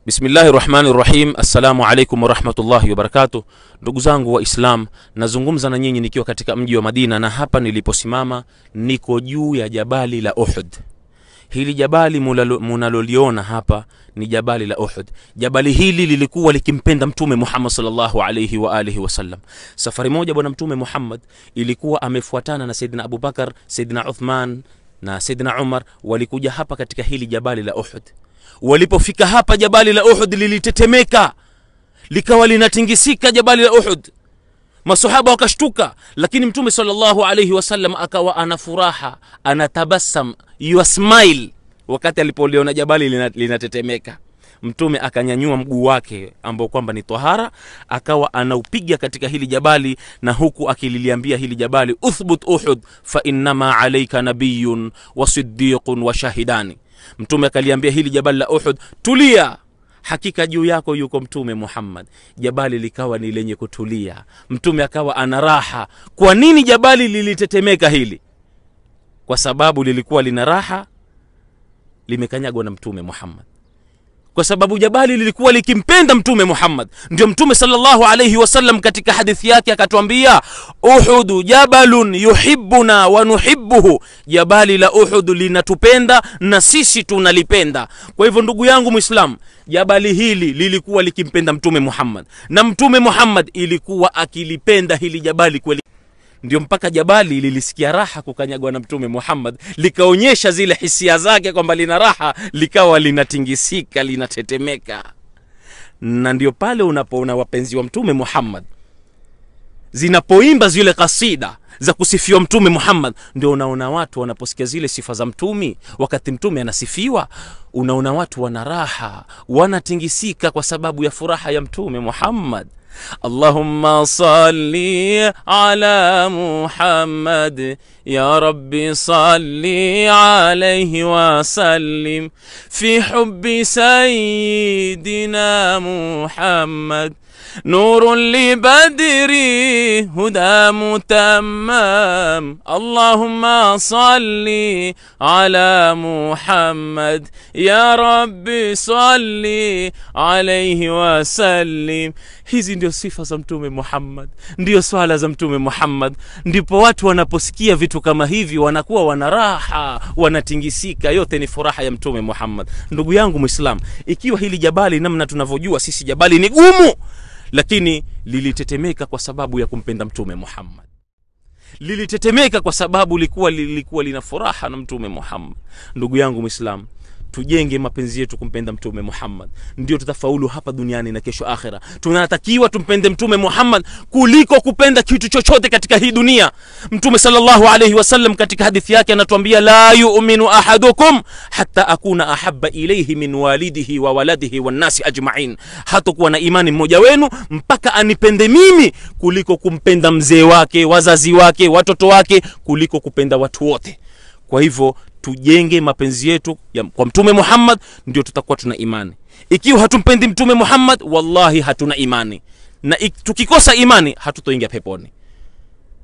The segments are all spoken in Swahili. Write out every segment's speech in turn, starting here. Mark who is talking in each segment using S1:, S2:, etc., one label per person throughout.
S1: Bismillahi rahmani rahim. Assalamu alaikum warahmatullahi wabarakatuh. Ndugu zangu wa Islam, nazungumza na nyinyi nikiwa katika mji wa Madina, na hapa niliposimama niko juu ya jabali la Uhud. Hili jabali munaloliona hapa ni jabali la Uhud. Jabali hili lilikuwa likimpenda Mtume Muhammad sallallahu alaihi wa alihi wasallam. Safari moja bwana Mtume Muhammad ilikuwa amefuatana na Saidina Abubakar, Saidina Uthman na Saidina Umar, walikuja hapa katika hili jabali la Uhud. Walipofika hapa jabali la Uhud lilitetemeka likawa linatingisika jabali la Uhud, masahaba wakashtuka, lakini Mtume sallallahu alayhi wasallam akawa ana furaha, anatabasam you smile wakati alipoliona jabali linatetemeka Mtume akanyanyua mguu wake ambao kwamba ni tahara, akawa anaupiga katika hili jabali, na huku akililiambia hili jabali, uthbut Uhud fa innama alayka nabiyun wa siddiqun wa shahidani Mtume akaliambia hili jabali la Uhud, tulia, hakika juu yako yuko Mtume Muhammad. Jabali likawa ni lenye kutulia, Mtume akawa ana raha. Kwa nini jabali lilitetemeka hili? Kwa sababu lilikuwa lina raha, limekanyagwa na Mtume Muhammad kwa sababu jabali lilikuwa likimpenda Mtume Muhammad. Ndio Mtume sallallahu alayhi wasallam katika hadithi yake akatwambia, uhudu jabalun yuhibbuna wa nuhibbuhu, jabali la Uhudu linatupenda na sisi tunalipenda. Kwa hivyo ndugu yangu Muislam, jabali hili lilikuwa likimpenda Mtume Muhammad na Mtume Muhammad ilikuwa akilipenda hili jabali kweli ndio mpaka jabali lilisikia raha kukanyagwa na Mtume Muhammad, likaonyesha zile hisia zake kwamba lina raha, likawa linatingisika, linatetemeka. Na ndio pale unapoona wapenzi wa Mtume Muhammad zinapoimba zile kasida za kusifiwa Mtume Muhammad, ndio unaona watu wanaposikia zile sifa za Mtume, wakati Mtume anasifiwa, unaona watu wana raha, wanatingisika kwa sababu ya furaha ya Mtume Muhammad. اللهم صل على محمد يا رب صل عليه وسلم في حب سيدنا محمد نور لبدر هدى متمم اللهم صل على محمد يا رب صل عليه وسلم He's in ndio sifa za Mtume Muhammad, ndio swala za Mtume Muhammad. Ndipo watu wanaposikia vitu kama hivi wanakuwa wana raha, wanatingisika. Yote ni furaha ya Mtume Muhammad. Ndugu yangu Muislam, ikiwa hili jabali, namna tunavyojua sisi, jabali ni gumu, lakini lilitetemeka kwa sababu ya kumpenda Mtume Muhammad lilitetemeka kwa sababu likuwa lilikuwa lina furaha na Mtume Muhammad. Ndugu yangu Muislam, tujenge mapenzi yetu kumpenda Mtume Muhammad, ndio tutafaulu hapa duniani na kesho akhera. Tunatakiwa tumpende Mtume Muhammad kuliko kupenda kitu chochote katika hii dunia. Mtume sallallahu alayhi wasallam katika hadithi yake anatuambia, la yu'minu ahadukum hatta akuna ahabba ilayhi min walidihi wa waladihi wan nasi ajma'in, hatakuwa na imani mmoja wenu mpaka anipende mimi kuliko kumpenda mzee wake, wazazi wake, watoto wake, kuliko kupenda watu wote. Kwa hivyo tujenge mapenzi yetu ya, kwa Mtume Muhammad ndio tutakuwa tuna imani. Ikiwa hatumpendi Mtume Muhammad, wallahi hatuna imani, na ik, tukikosa imani hatutoingia peponi.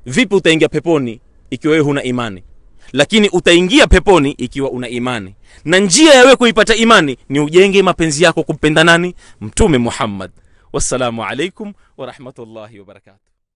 S1: Vipi utaingia peponi ikiwa wewe huna imani? Lakini utaingia peponi ikiwa una imani, na njia ya wewe kuipata imani ni ujenge mapenzi yako kumpenda nani? Mtume Muhammad. Wassalamu alaikum warahmatullahi wabarakatuh.